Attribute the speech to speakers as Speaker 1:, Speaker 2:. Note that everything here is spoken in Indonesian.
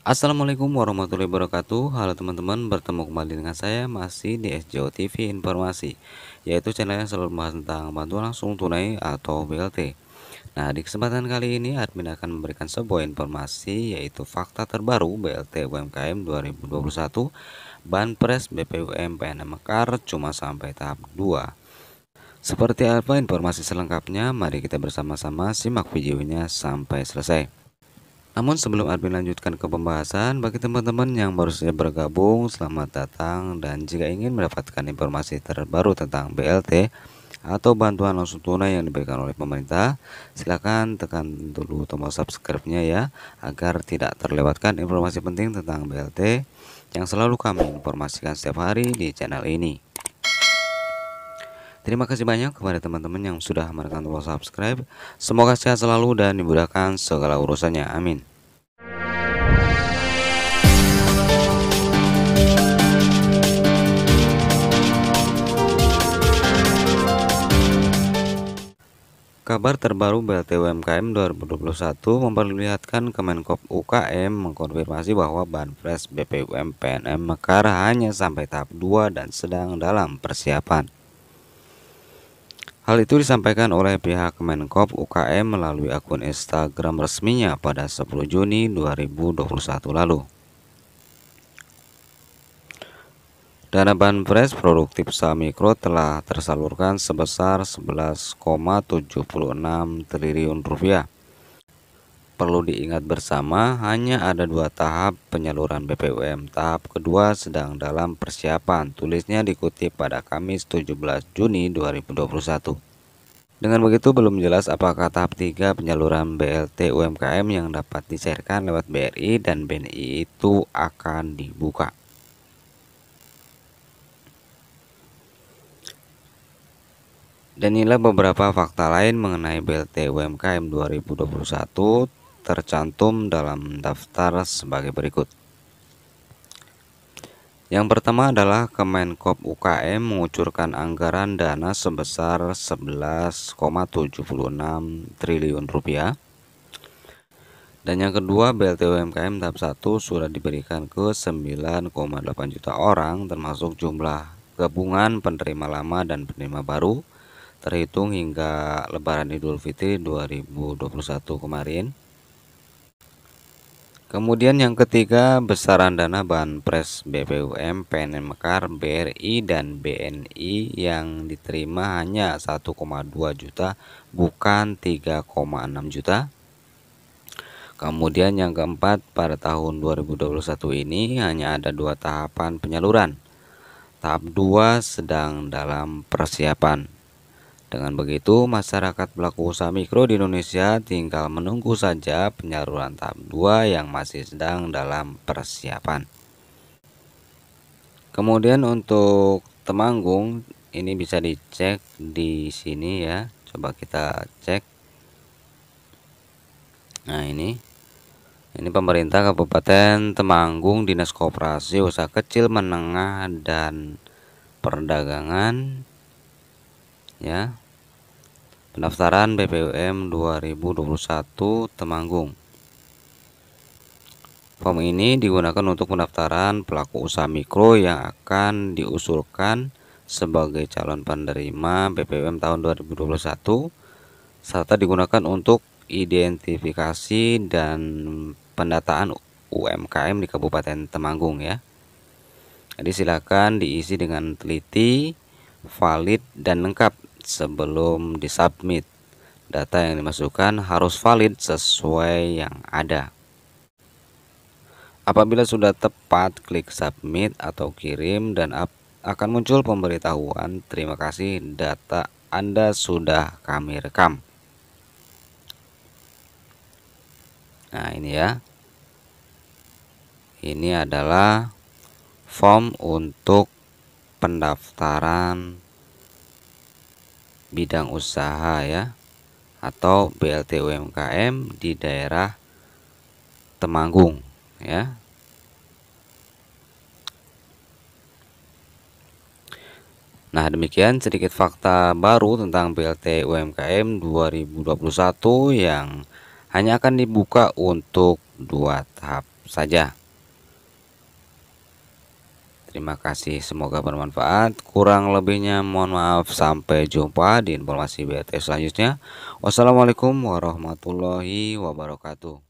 Speaker 1: Assalamualaikum warahmatullahi wabarakatuh Halo teman-teman bertemu kembali dengan saya masih di SJO TV Informasi Yaitu channel yang selalu membahas tentang bantuan langsung tunai atau BLT Nah di kesempatan kali ini admin akan memberikan sebuah informasi yaitu fakta terbaru BLT UMKM 2021 Banpres BPUM PNM Mekar cuma sampai tahap 2 seperti apa informasi selengkapnya, mari kita bersama-sama simak videonya sampai selesai. Namun sebelum admin lanjutkan ke pembahasan, bagi teman-teman yang baru saja bergabung, selamat datang dan jika ingin mendapatkan informasi terbaru tentang BLT atau bantuan langsung tunai yang diberikan oleh pemerintah, silakan tekan dulu tombol subscribe-nya ya agar tidak terlewatkan informasi penting tentang BLT yang selalu kami informasikan setiap hari di channel ini. Terima kasih banyak kepada teman-teman yang sudah menekan tombol subscribe. Semoga sehat selalu dan dimudahkan segala urusannya. Amin. Kabar terbaru BLT UMKM 2021 memperlihatkan Kemenkop UKM mengkonfirmasi bahwa Banpres BPUM PNM Mekar hanya sampai tahap 2 dan sedang dalam persiapan. Hal itu disampaikan oleh pihak Kemenkop UKM melalui akun Instagram resminya pada 10 Juni 2021 lalu. Dana Banpres produktif saham mikro telah tersalurkan sebesar 11,76 triliun rupiah. Perlu diingat bersama, hanya ada dua tahap penyaluran BPUM. Tahap kedua sedang dalam persiapan, tulisnya dikutip pada Kamis 17 Juni 2021. Dengan begitu belum jelas apakah tahap 3 penyaluran BLT UMKM yang dapat dicairkan lewat BRI dan BNI itu akan dibuka. Dan inilah beberapa fakta lain mengenai BLT UMKM 2021 tercantum dalam daftar sebagai berikut. Yang pertama adalah Kemenkop UKM mengucurkan anggaran dana sebesar 11,76 triliun rupiah. Dan yang kedua, BLT UMKM tahap 1 sudah diberikan ke 9,8 juta orang termasuk jumlah gabungan penerima lama dan penerima baru terhitung hingga Lebaran Idul Fitri 2021 kemarin. Kemudian yang ketiga, besaran dana Banpres BPUM, PNM Mekar, BRI, dan BNI yang diterima hanya 1,2 juta, bukan 3,6 juta. Kemudian yang keempat, pada tahun 2021 ini hanya ada dua tahapan penyaluran. Tahap 2 sedang dalam persiapan. Dengan begitu, masyarakat pelaku usaha mikro di Indonesia tinggal menunggu saja penyaluran tahap 2 yang masih sedang dalam persiapan. Kemudian untuk Temanggung ini bisa dicek di sini ya. Coba kita cek. Nah, ini ini pemerintah Kabupaten Temanggung Dinas Koperasi Usaha Kecil Menengah dan Perdagangan ya pendaftaran BPUM 2021 Temanggung form ini digunakan untuk pendaftaran pelaku usaha mikro yang akan diusulkan sebagai calon penerima BPUM tahun 2021 serta digunakan untuk identifikasi dan pendataan UMKM di Kabupaten Temanggung ya. Jadi silakan diisi dengan teliti, valid dan lengkap sebelum disubmit. Data yang dimasukkan harus valid sesuai yang ada. Apabila sudah tepat, klik submit atau kirim dan akan muncul pemberitahuan terima kasih data Anda sudah kami rekam. Nah, ini ya. Ini adalah form untuk pendaftaran bidang usaha ya atau BLT UMKM di daerah Temanggung ya. Nah, demikian sedikit fakta baru tentang BLT UMKM 2021 yang hanya akan dibuka untuk dua tahap saja. Terima kasih, semoga bermanfaat. Kurang lebihnya mohon maaf. Sampai jumpa di informasi BTS selanjutnya. Wassalamualaikum warahmatullahi wabarakatuh.